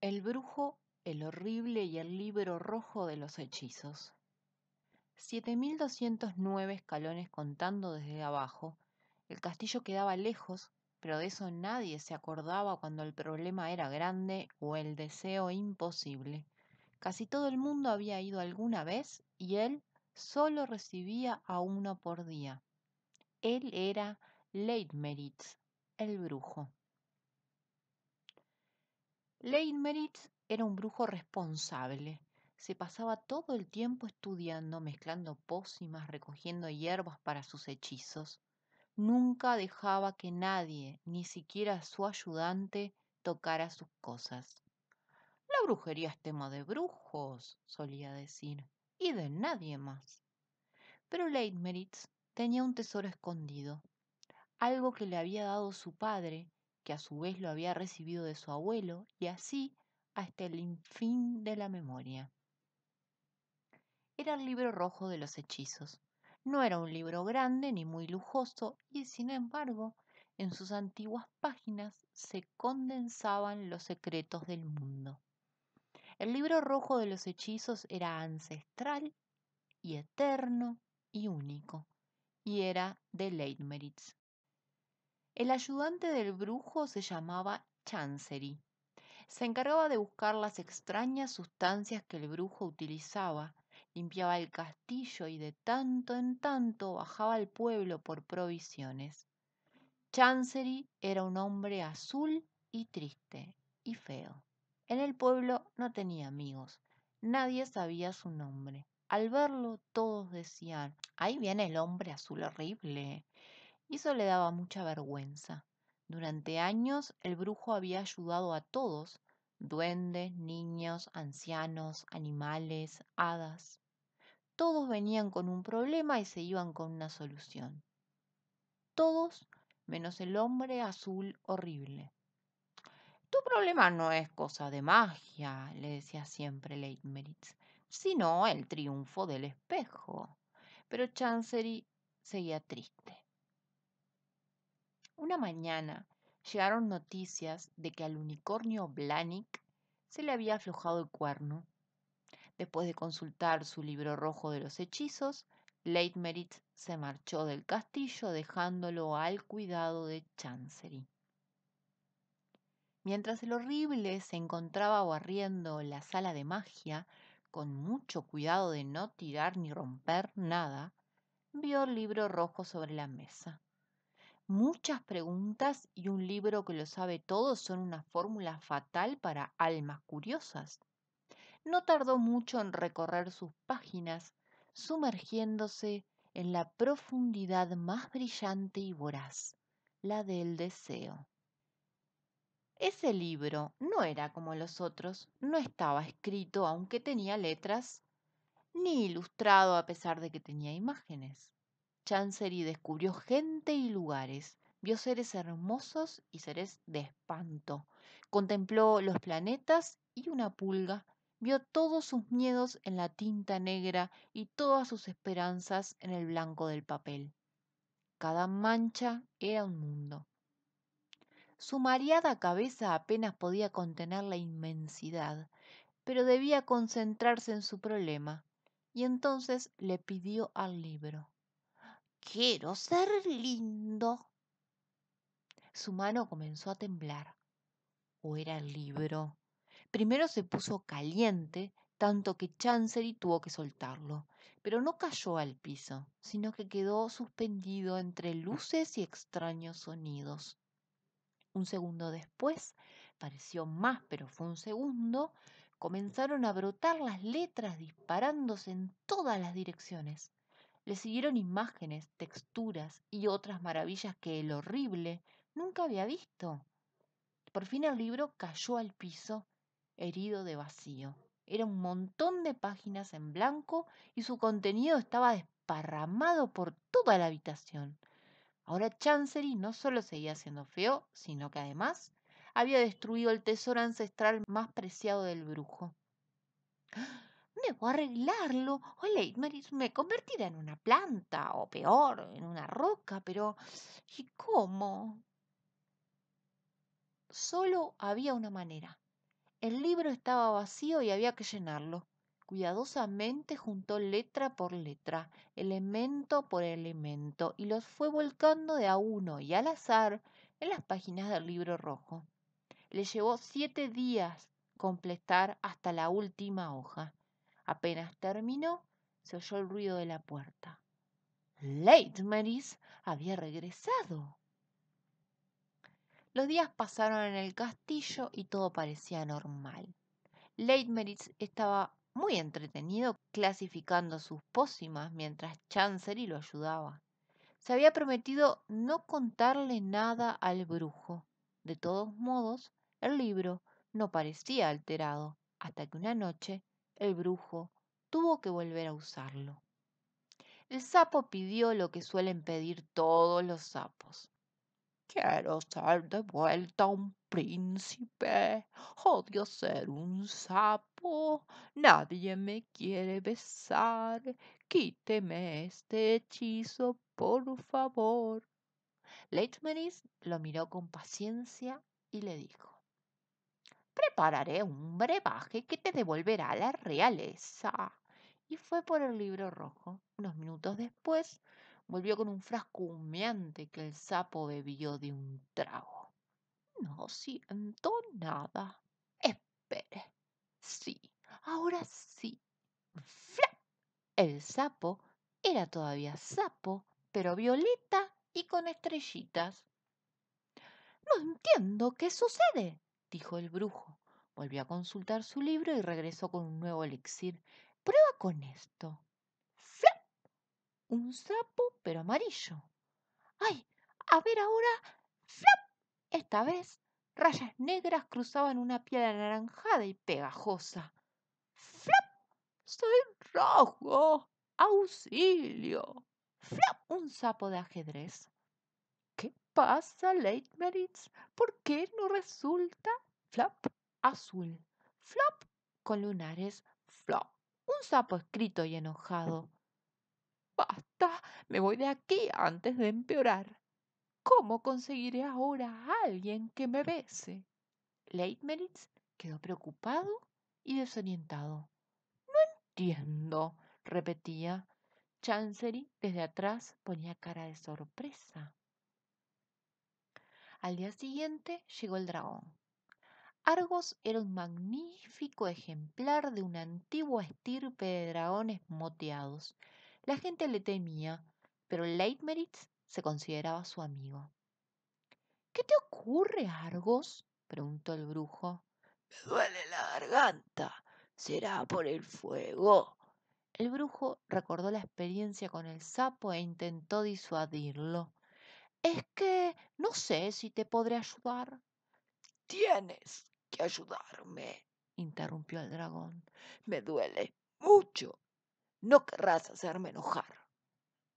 El brujo, el horrible y el libro rojo de los hechizos. Siete doscientos nueve escalones contando desde abajo, el castillo quedaba lejos, pero de eso nadie se acordaba cuando el problema era grande o el deseo imposible. Casi todo el mundo había ido alguna vez y él solo recibía a uno por día. Él era Leitmeritz, el brujo. Leitmeritz era un brujo responsable. Se pasaba todo el tiempo estudiando, mezclando pócimas, recogiendo hierbas para sus hechizos. Nunca dejaba que nadie, ni siquiera su ayudante, tocara sus cosas. La brujería es tema de brujos, solía decir, y de nadie más. Pero Leitmeritz tenía un tesoro escondido, algo que le había dado su padre que a su vez lo había recibido de su abuelo, y así hasta el infín de la memoria. Era el libro rojo de los hechizos. No era un libro grande ni muy lujoso, y sin embargo, en sus antiguas páginas se condensaban los secretos del mundo. El libro rojo de los hechizos era ancestral y eterno y único, y era de Leitmeritz. El ayudante del brujo se llamaba Chancery. Se encargaba de buscar las extrañas sustancias que el brujo utilizaba, limpiaba el castillo y de tanto en tanto bajaba al pueblo por provisiones. Chancery era un hombre azul y triste y feo. En el pueblo no tenía amigos, nadie sabía su nombre. Al verlo todos decían, ahí viene el hombre azul horrible. Y eso le daba mucha vergüenza. Durante años el brujo había ayudado a todos, duendes, niños, ancianos, animales, hadas. Todos venían con un problema y se iban con una solución. Todos menos el hombre azul horrible. Tu problema no es cosa de magia, le decía siempre Leitmeritz, sino el triunfo del espejo. Pero Chancery seguía triste. Una mañana llegaron noticias de que al unicornio Blanik se le había aflojado el cuerno. Después de consultar su libro rojo de los hechizos, Leitmerit se marchó del castillo dejándolo al cuidado de Chancery. Mientras el horrible se encontraba barriendo la sala de magia, con mucho cuidado de no tirar ni romper nada, vio el libro rojo sobre la mesa. Muchas preguntas y un libro que lo sabe todo son una fórmula fatal para almas curiosas. No tardó mucho en recorrer sus páginas, sumergiéndose en la profundidad más brillante y voraz, la del deseo. Ese libro no era como los otros, no estaba escrito aunque tenía letras, ni ilustrado a pesar de que tenía imágenes. Chancery descubrió gente y lugares, vio seres hermosos y seres de espanto, contempló los planetas y una pulga, vio todos sus miedos en la tinta negra y todas sus esperanzas en el blanco del papel. Cada mancha era un mundo. Su mareada cabeza apenas podía contener la inmensidad, pero debía concentrarse en su problema, y entonces le pidió al libro. Quiero ser lindo. Su mano comenzó a temblar. ¿O era el libro? Primero se puso caliente, tanto que Chancery tuvo que soltarlo, pero no cayó al piso, sino que quedó suspendido entre luces y extraños sonidos. Un segundo después, pareció más, pero fue un segundo, comenzaron a brotar las letras disparándose en todas las direcciones. Le siguieron imágenes, texturas y otras maravillas que el horrible nunca había visto. Por fin el libro cayó al piso, herido de vacío. Era un montón de páginas en blanco y su contenido estaba desparramado por toda la habitación. Ahora Chancery no solo seguía siendo feo, sino que además había destruido el tesoro ancestral más preciado del brujo. Debo arreglarlo. O Leitmeris me convertirá en una planta, o peor, en una roca, pero ¿y cómo? Solo había una manera. El libro estaba vacío y había que llenarlo. Cuidadosamente juntó letra por letra, elemento por elemento, y los fue volcando de a uno y al azar en las páginas del libro rojo. Le llevó siete días completar hasta la última hoja. Apenas terminó, se oyó el ruido de la puerta. ¡Leitmeritz había regresado. Los días pasaron en el castillo y todo parecía normal. Leitmeritz estaba muy entretenido clasificando sus pócimas mientras Chancery lo ayudaba. Se había prometido no contarle nada al brujo. De todos modos, el libro no parecía alterado hasta que una noche el brujo tuvo que volver a usarlo. El sapo pidió lo que suelen pedir todos los sapos. Quiero ser de vuelta un príncipe. Odio ser un sapo. Nadie me quiere besar. Quíteme este hechizo, por favor. Leitmeris lo miró con paciencia y le dijo prepararé un brebaje que te devolverá la realeza. Y fue por el libro rojo. Unos minutos después volvió con un frasco humeante que el sapo bebió de un trago. No siento nada. Espere. Sí, ahora sí. El sapo era todavía sapo, pero violeta y con estrellitas. No entiendo qué sucede, dijo el brujo. Volvió a consultar su libro y regresó con un nuevo elixir. Prueba con esto. ¡Flap! Un sapo, pero amarillo. ¡Ay! A ver ahora. ¡Flap! Esta vez, rayas negras cruzaban una piel anaranjada y pegajosa. ¡Flap! ¡Soy rojo! ¡Auxilio! ¡Flap! Un sapo de ajedrez pasa, Leitmeritz? ¿Por qué no resulta? Flop, azul. Flop con lunares. Flop. Un sapo escrito y enojado. Basta, me voy de aquí antes de empeorar. ¿Cómo conseguiré ahora a alguien que me bese? Leitmeritz quedó preocupado y desorientado. No entiendo, repetía. Chancery desde atrás ponía cara de sorpresa. Al día siguiente llegó el dragón. Argos era un magnífico ejemplar de una antigua estirpe de dragones moteados. La gente le temía, pero Leitmeritz se consideraba su amigo. ¿Qué te ocurre, Argos? preguntó el brujo. Me duele la garganta. ¿Será por el fuego? El brujo recordó la experiencia con el sapo e intentó disuadirlo. Es que no sé si te podré ayudar. Tienes que ayudarme, interrumpió el dragón. Me duele mucho. No querrás hacerme enojar.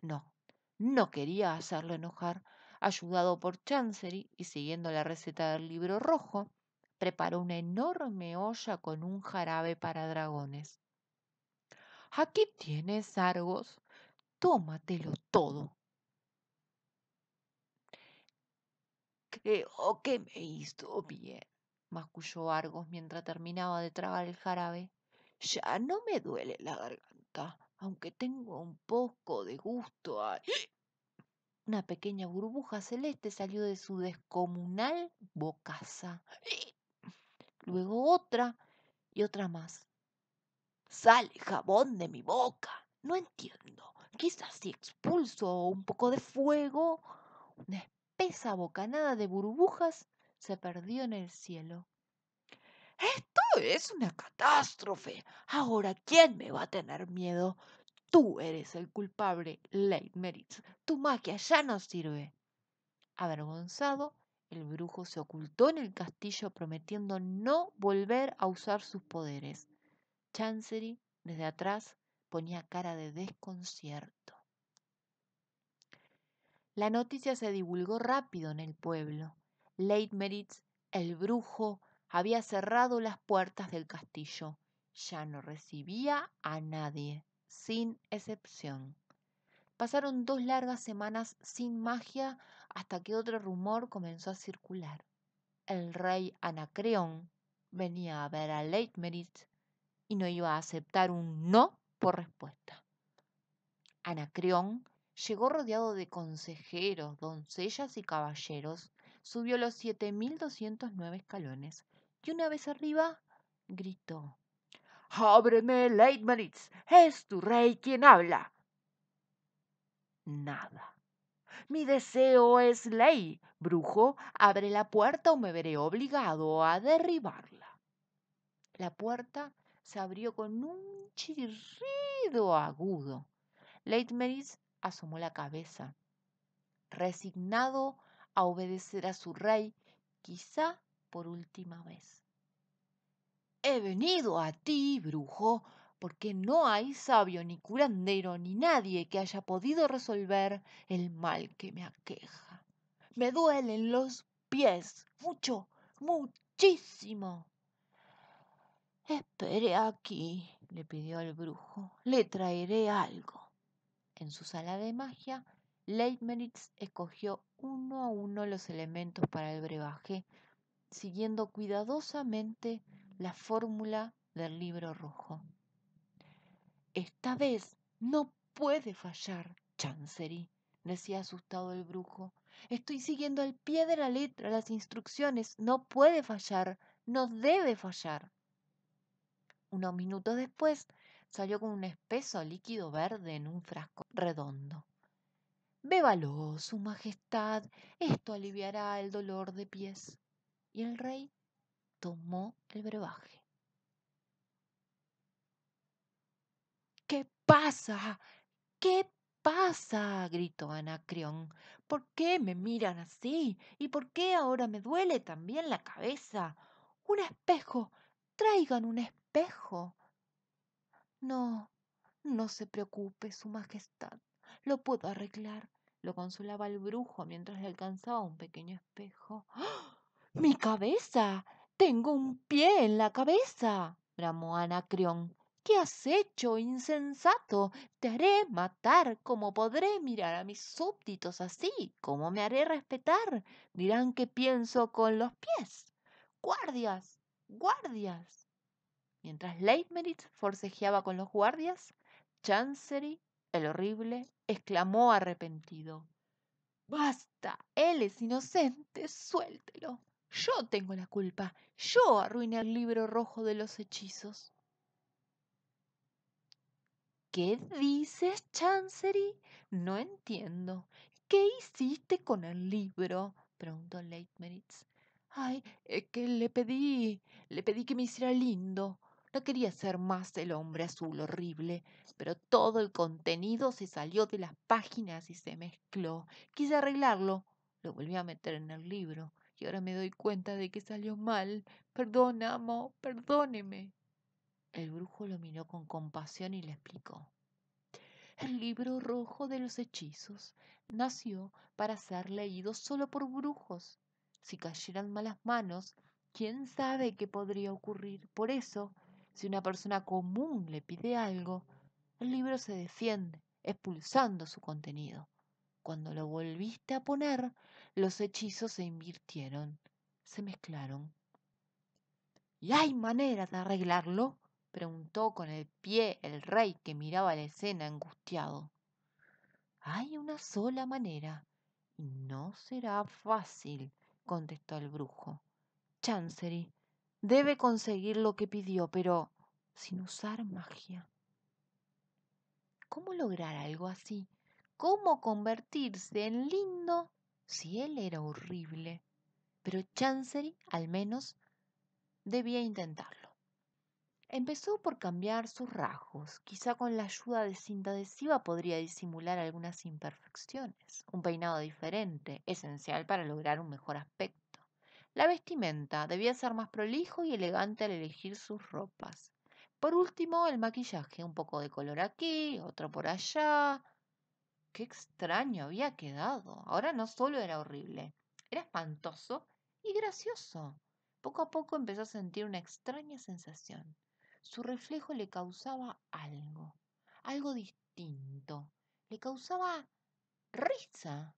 No, no quería hacerlo enojar. Ayudado por Chancery y siguiendo la receta del libro rojo, preparó una enorme olla con un jarabe para dragones. Aquí tienes, Argos. Tómatelo todo. eh, que me hizo bien, masculló Argos mientras terminaba de tragar el jarabe. Ya no me duele la garganta, aunque tengo un poco de gusto a... Una pequeña burbuja celeste salió de su descomunal bocaza. Luego otra y otra más. Sale jabón de mi boca. No entiendo. Quizás si expulso un poco de fuego, una esa bocanada de burbujas se perdió en el cielo. Esto es una catástrofe. Ahora, ¿quién me va a tener miedo? Tú eres el culpable, Leitmeritz. Tu magia ya no sirve. Avergonzado, el brujo se ocultó en el castillo prometiendo no volver a usar sus poderes. Chancery, desde atrás, ponía cara de desconcierto. La noticia se divulgó rápido en el pueblo. Leitmeritz, el brujo, había cerrado las puertas del castillo. Ya no recibía a nadie, sin excepción. Pasaron dos largas semanas sin magia hasta que otro rumor comenzó a circular. El rey Anacreón venía a ver a Leitmeritz y no iba a aceptar un no por respuesta. Anacreón Llegó rodeado de consejeros, doncellas y caballeros, subió los 7.209 escalones y una vez arriba gritó. Ábreme, Leitmeritz! es tu rey quien habla. Nada. Mi deseo es ley, brujo, abre la puerta o me veré obligado a derribarla. La puerta se abrió con un chirrido agudo. Leitmeritz asomó la cabeza. Resignado a obedecer a su rey, quizá por última vez. He venido a ti, brujo, porque no hay sabio ni curandero ni nadie que haya podido resolver el mal que me aqueja. Me duelen los pies, mucho, muchísimo. Espere aquí, le pidió el brujo, le traeré algo. En su sala de magia, Leibniz escogió uno a uno los elementos para el brebaje, siguiendo cuidadosamente la fórmula del libro rojo. Esta vez no puede fallar, Chancery, decía asustado el brujo. Estoy siguiendo al pie de la letra las instrucciones. No puede fallar, no debe fallar. Unos minutos después, Salió con un espeso líquido verde en un frasco redondo. Bébalo, Su Majestad, esto aliviará el dolor de pies. Y el rey tomó el brebaje. ¿Qué pasa? ¿Qué pasa? gritó Anacreón. ¿Por qué me miran así? ¿Y por qué ahora me duele también la cabeza? Un espejo. Traigan un espejo. No, no se preocupe, Su Majestad. Lo puedo arreglar. Lo consolaba el brujo mientras le alcanzaba un pequeño espejo. ¡Ah! ¡Mi cabeza! Tengo un pie en la cabeza. bramó Anacrión. ¿Qué has hecho, insensato? Te haré matar, como podré mirar a mis súbditos así, como me haré respetar. Dirán que pienso con los pies. Guardias, guardias. Mientras Leitmeritz forcejeaba con los guardias, Chancery, el horrible, exclamó arrepentido. Basta, él es inocente, suéltelo. Yo tengo la culpa, yo arruiné el libro rojo de los hechizos. ¿Qué dices, Chancery? No entiendo. ¿Qué hiciste con el libro? preguntó Leitmeritz. Ay, es eh, que le pedí, le pedí que me hiciera lindo, no quería ser más el hombre azul horrible, pero todo el contenido se salió de las páginas y se mezcló. Quise arreglarlo, lo volví a meter en el libro y ahora me doy cuenta de que salió mal. Perdón, amo, perdóneme. El brujo lo miró con compasión y le explicó. El libro rojo de los hechizos nació para ser leído solo por brujos. Si cayeran malas manos, quién sabe qué podría ocurrir. Por eso si una persona común le pide algo, el libro se defiende, expulsando su contenido. Cuando lo volviste a poner, los hechizos se invirtieron, se mezclaron. ¿Y hay manera de arreglarlo? preguntó con el pie el rey que miraba la escena angustiado. Hay una sola manera, y no será fácil, contestó el brujo. Chancery debe conseguir lo que pidió, pero sin usar magia. ¿Cómo lograr algo así? ¿Cómo convertirse en lindo si él era horrible? Pero Chancery al menos debía intentarlo. Empezó por cambiar sus rasgos. Quizá con la ayuda de cinta adhesiva podría disimular algunas imperfecciones. Un peinado diferente, esencial para lograr un mejor aspecto. La vestimenta debía ser más prolijo y elegante al elegir sus ropas. Por último, el maquillaje, un poco de color aquí, otro por allá. Qué extraño había quedado. Ahora no solo era horrible, era espantoso y gracioso. Poco a poco empezó a sentir una extraña sensación. Su reflejo le causaba algo, algo distinto. Le causaba risa.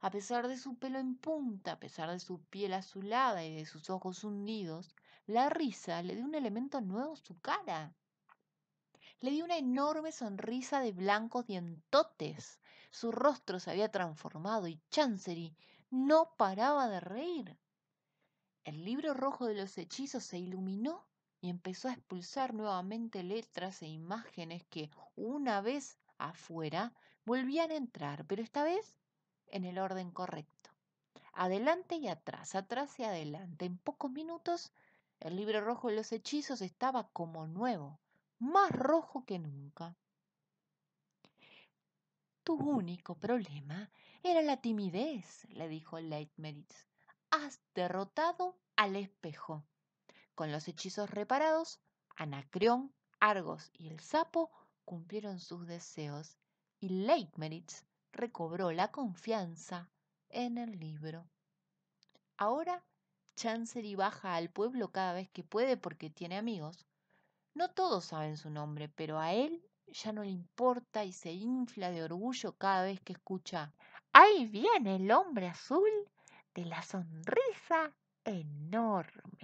A pesar de su pelo en punta, a pesar de su piel azulada y de sus ojos hundidos, la risa le dio un elemento nuevo a su cara. Le dio una enorme sonrisa de blancos dientotes. Su rostro se había transformado y Chancery no paraba de reír. El libro rojo de los hechizos se iluminó y empezó a expulsar nuevamente letras e imágenes que, una vez afuera, volvían a entrar, pero esta vez en el orden correcto. Adelante y atrás, atrás y adelante. En pocos minutos el libro rojo de los hechizos estaba como nuevo, más rojo que nunca. Tu único problema era la timidez, le dijo Leitmeritz. Has derrotado al espejo. Con los hechizos reparados, Anacreón, Argos y el sapo cumplieron sus deseos y Leitmeritz recobró la confianza en el libro. Ahora Chancery baja al pueblo cada vez que puede porque tiene amigos. No todos saben su nombre, pero a él ya no le importa y se infla de orgullo cada vez que escucha. Ahí viene el hombre azul de la sonrisa enorme.